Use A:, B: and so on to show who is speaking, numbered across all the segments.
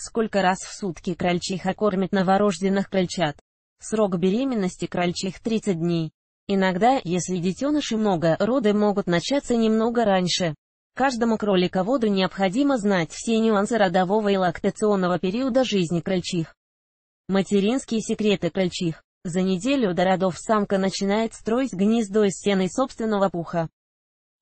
A: Сколько раз в сутки крольчиха кормит новорожденных крольчат? Срок беременности крольчих 30 дней. Иногда, если детенышей много, роды могут начаться немного раньше. Каждому кролиководу необходимо знать все нюансы родового и лактационного периода жизни крольчих. Материнские секреты крольчих. За неделю до родов самка начинает строить гнездо из сена собственного пуха.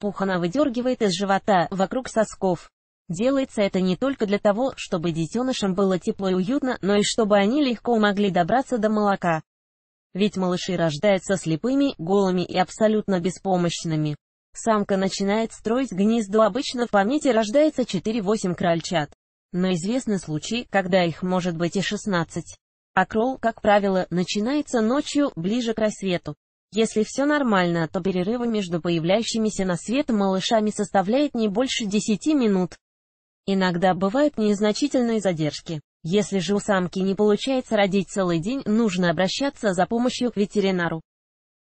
A: Пух она выдергивает из живота, вокруг сосков. Делается это не только для того, чтобы детенышам было тепло и уютно, но и чтобы они легко могли добраться до молока. Ведь малыши рождаются слепыми, голыми и абсолютно беспомощными. Самка начинает строить гнездо, обычно в памяти рождается 4-8 крольчат. Но известны случаи, когда их может быть и 16. А крол, как правило, начинается ночью, ближе к рассвету. Если все нормально, то перерывы между появляющимися на свет малышами составляет не больше 10 минут. Иногда бывают незначительные задержки. Если же у самки не получается родить целый день, нужно обращаться за помощью к ветеринару.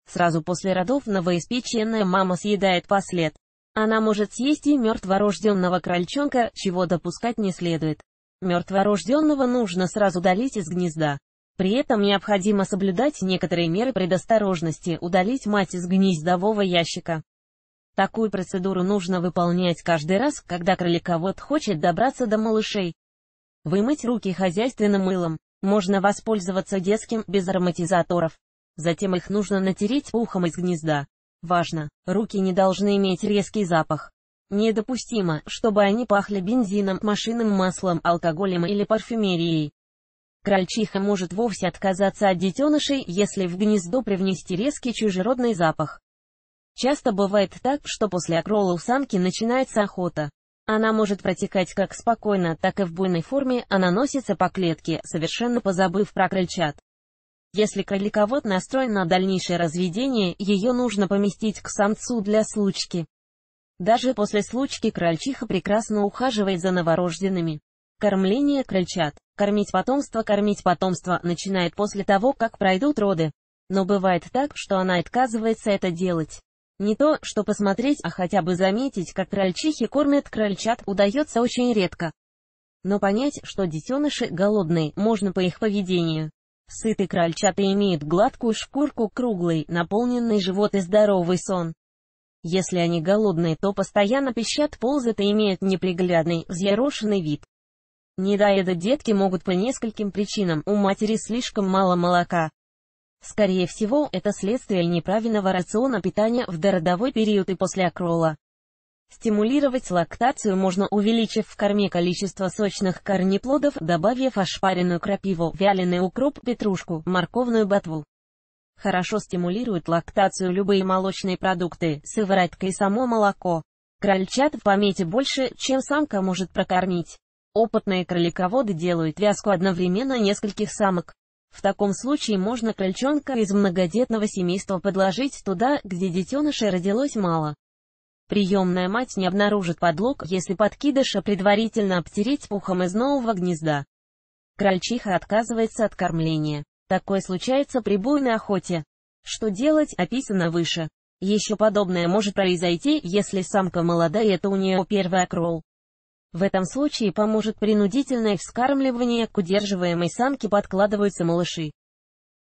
A: Сразу после родов новоиспеченная мама съедает послед. Она может съесть и мертворожденного крольчонка, чего допускать не следует. Мертворожденного нужно сразу удалить из гнезда. При этом необходимо соблюдать некоторые меры предосторожности, удалить мать из гнездового ящика. Такую процедуру нужно выполнять каждый раз, когда кроликовод хочет добраться до малышей. Вымыть руки хозяйственным мылом. Можно воспользоваться детским, без ароматизаторов. Затем их нужно натереть ухом из гнезда. Важно, руки не должны иметь резкий запах. Недопустимо, чтобы они пахли бензином, машинным маслом, алкоголем или парфюмерией. Крольчиха может вовсе отказаться от детенышей, если в гнездо привнести резкий чужеродный запах. Часто бывает так, что после окрола у самки начинается охота. Она может протекать как спокойно, так и в буйной форме, она носится по клетке, совершенно позабыв про крыльчат. Если кроликовод настроен на дальнейшее разведение, ее нужно поместить к самцу для случки. Даже после случки крольчиха прекрасно ухаживает за новорожденными. Кормление крольчат. Кормить потомство Кормить потомство начинает после того, как пройдут роды. Но бывает так, что она отказывается это делать. Не то, что посмотреть, а хотя бы заметить, как крольчихи кормят крольчат, удается очень редко. Но понять, что детеныши голодные, можно по их поведению. Сытые крольчата имеют гладкую шкурку, круглый, наполненный живот и здоровый сон. Если они голодные, то постоянно пищат, ползают и имеют неприглядный, взъерошенный вид. Недоеда детки могут по нескольким причинам, у матери слишком мало молока, Скорее всего, это следствие неправильного рациона питания в дородовой период и после акрола. Стимулировать лактацию можно, увеличив в корме количество сочных корнеплодов, добавив ошпаренную крапиву, вяленый укроп, петрушку, морковную ботву. Хорошо стимулируют лактацию любые молочные продукты, сыворотка и само молоко. Крольчат в помете больше, чем самка может прокормить. Опытные кролиководы делают вязку одновременно нескольких самок. В таком случае можно крольчонка из многодетного семейства подложить туда, где детеныша родилось мало. Приемная мать не обнаружит подлог, если подкидыша предварительно обтереть пухом из нового гнезда. Крольчиха отказывается от кормления. Такое случается при буйной охоте. Что делать, описано выше. Еще подобное может произойти, если самка молодая, это у нее первый окрол. В этом случае поможет принудительное вскармливание, к удерживаемой самке подкладываются малыши.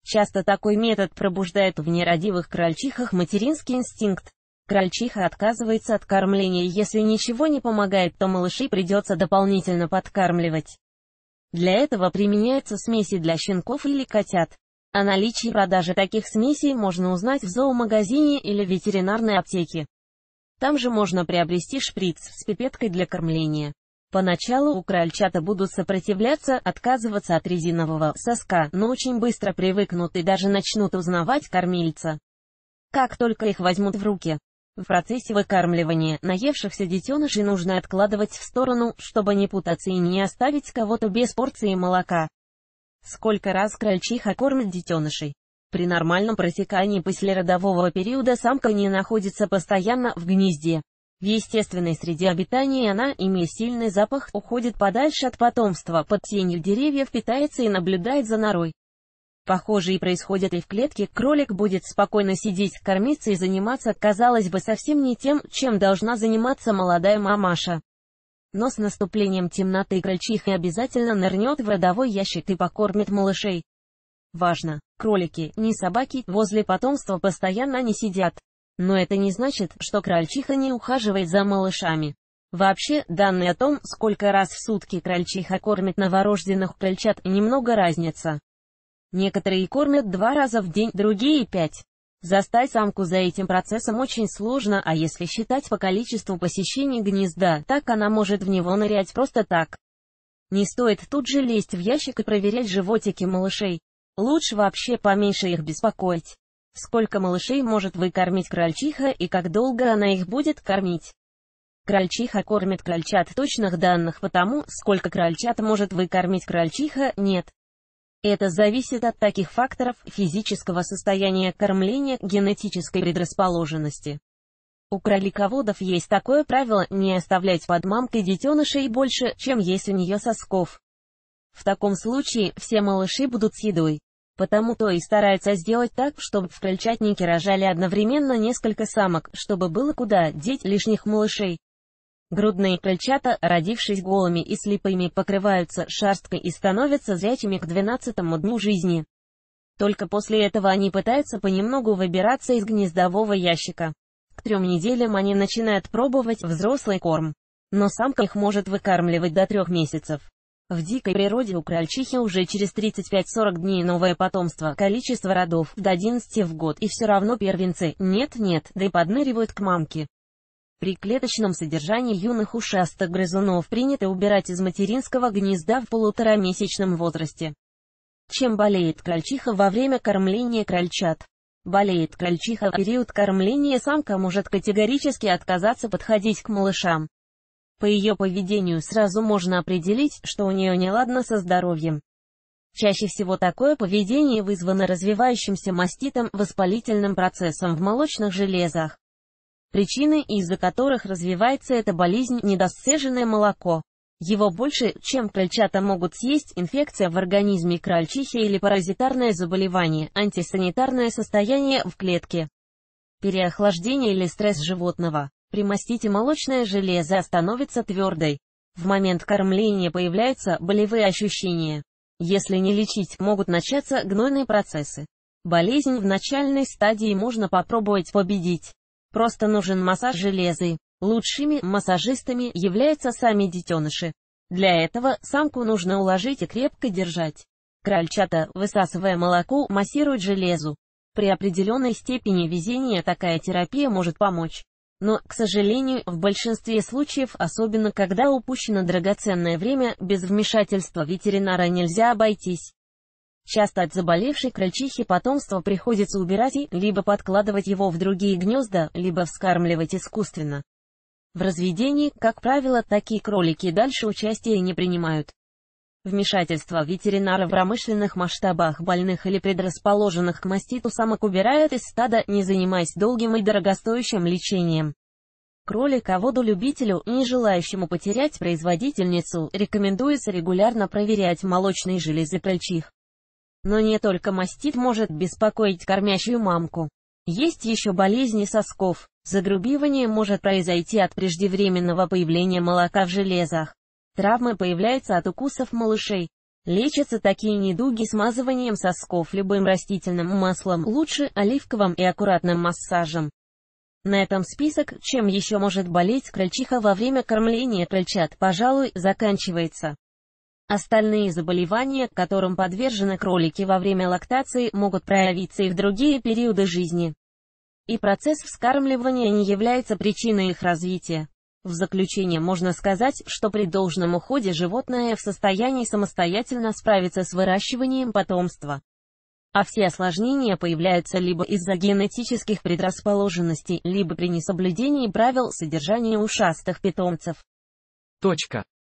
A: Часто такой метод пробуждает в нерадивых крольчихах материнский инстинкт. Крольчиха отказывается от кормления, если ничего не помогает, то малыши придется дополнительно подкармливать. Для этого применяются смеси для щенков или котят. О наличии и продаже таких смесей можно узнать в зоомагазине или ветеринарной аптеке. Там же можно приобрести шприц с пипеткой для кормления. Поначалу крольчата будут сопротивляться, отказываться от резинового соска, но очень быстро привыкнут и даже начнут узнавать кормильца. Как только их возьмут в руки. В процессе выкармливания наевшихся детенышей нужно откладывать в сторону, чтобы не путаться и не оставить кого-то без порции молока. Сколько раз крольчиха кормит детенышей? При нормальном протекании послеродового периода самка не находится постоянно в гнезде. В естественной среде обитания она, имея сильный запах, уходит подальше от потомства, под тенью деревьев питается и наблюдает за норой. и происходит и в клетке, кролик будет спокойно сидеть, кормиться и заниматься, казалось бы, совсем не тем, чем должна заниматься молодая мамаша. Но с наступлением темноты крольчиха обязательно нырнет в родовой ящик и покормит малышей. Важно, кролики, не собаки, возле потомства постоянно не сидят. Но это не значит, что крольчиха не ухаживает за малышами. Вообще, данные о том, сколько раз в сутки крольчиха кормит новорожденных крольчат, немного разнятся. Некоторые кормят два раза в день, другие пять. Застать самку за этим процессом очень сложно, а если считать по количеству посещений гнезда, так она может в него нырять просто так. Не стоит тут же лезть в ящик и проверять животики малышей. Лучше вообще поменьше их беспокоить. Сколько малышей может выкормить крольчиха и как долго она их будет кормить? Крольчиха кормит крольчат. Точных данных по тому, сколько крольчат может выкормить крольчиха, нет. Это зависит от таких факторов физического состояния кормления, генетической предрасположенности. У кролиководов есть такое правило не оставлять под мамкой детенышей больше, чем есть у нее сосков. В таком случае все малыши будут с едой. Потому то и старается сделать так, чтобы в крольчатнике рожали одновременно несколько самок, чтобы было куда деть лишних малышей. Грудные крольчата, родившись голыми и слепыми, покрываются шерсткой и становятся зрячими к 12 дню жизни. Только после этого они пытаются понемногу выбираться из гнездового ящика. К трем неделям они начинают пробовать взрослый корм. Но самка их может выкармливать до трех месяцев. В дикой природе у крольчихи уже через 35-40 дней новое потомство, количество родов до 11 в год и все равно первенцы, нет-нет, да и подныривают к мамке. При клеточном содержании юных ушастых грызунов принято убирать из материнского гнезда в полуторамесячном возрасте. Чем болеет крольчиха во время кормления крольчат? Болеет крольчиха в период кормления самка может категорически отказаться подходить к малышам. По ее поведению сразу можно определить, что у нее неладно со здоровьем. Чаще всего такое поведение вызвано развивающимся маститом, воспалительным процессом в молочных железах. Причины, из-за которых развивается эта болезнь – недосцеженное молоко. Его больше, чем крольчата могут съесть, инфекция в организме крольчихи или паразитарное заболевание, антисанитарное состояние в клетке, переохлаждение или стресс животного. При молочное железо становится твердой. В момент кормления появляются болевые ощущения. Если не лечить, могут начаться гнойные процессы. Болезнь в начальной стадии можно попробовать победить. Просто нужен массаж железы. Лучшими массажистами являются сами детеныши. Для этого самку нужно уложить и крепко держать. Крольчата, высасывая молоко, массируют железу. При определенной степени везения такая терапия может помочь. Но, к сожалению, в большинстве случаев, особенно когда упущено драгоценное время, без вмешательства ветеринара нельзя обойтись. Часто от заболевшей крольчихи потомство приходится убирать и либо подкладывать его в другие гнезда, либо вскармливать искусственно. В разведении, как правило, такие кролики дальше участия не принимают. Вмешательство ветеринара в промышленных масштабах больных или предрасположенных к маститу самок убирают из стада, не занимаясь долгим и дорогостоящим лечением. Кролика водолюбителю, не желающему потерять производительницу, рекомендуется регулярно проверять молочные железы крольчих. Но не только мастит может беспокоить кормящую мамку. Есть еще болезни сосков. Загрубивание может произойти от преждевременного появления молока в железах. Травмы появляются от укусов малышей. Лечатся такие недуги смазыванием сосков любым растительным маслом, лучше оливковым и аккуратным массажем. На этом список, чем еще может болеть крольчиха во время кормления крольчат, пожалуй, заканчивается. Остальные заболевания, которым подвержены кролики во время лактации, могут проявиться и в другие периоды жизни. И процесс вскармливания не является причиной их развития. В заключение можно сказать, что при должном уходе животное в состоянии самостоятельно справиться с выращиванием потомства. А все осложнения появляются либо из-за генетических предрасположенностей, либо при несоблюдении правил содержания ушастых питомцев. Точка.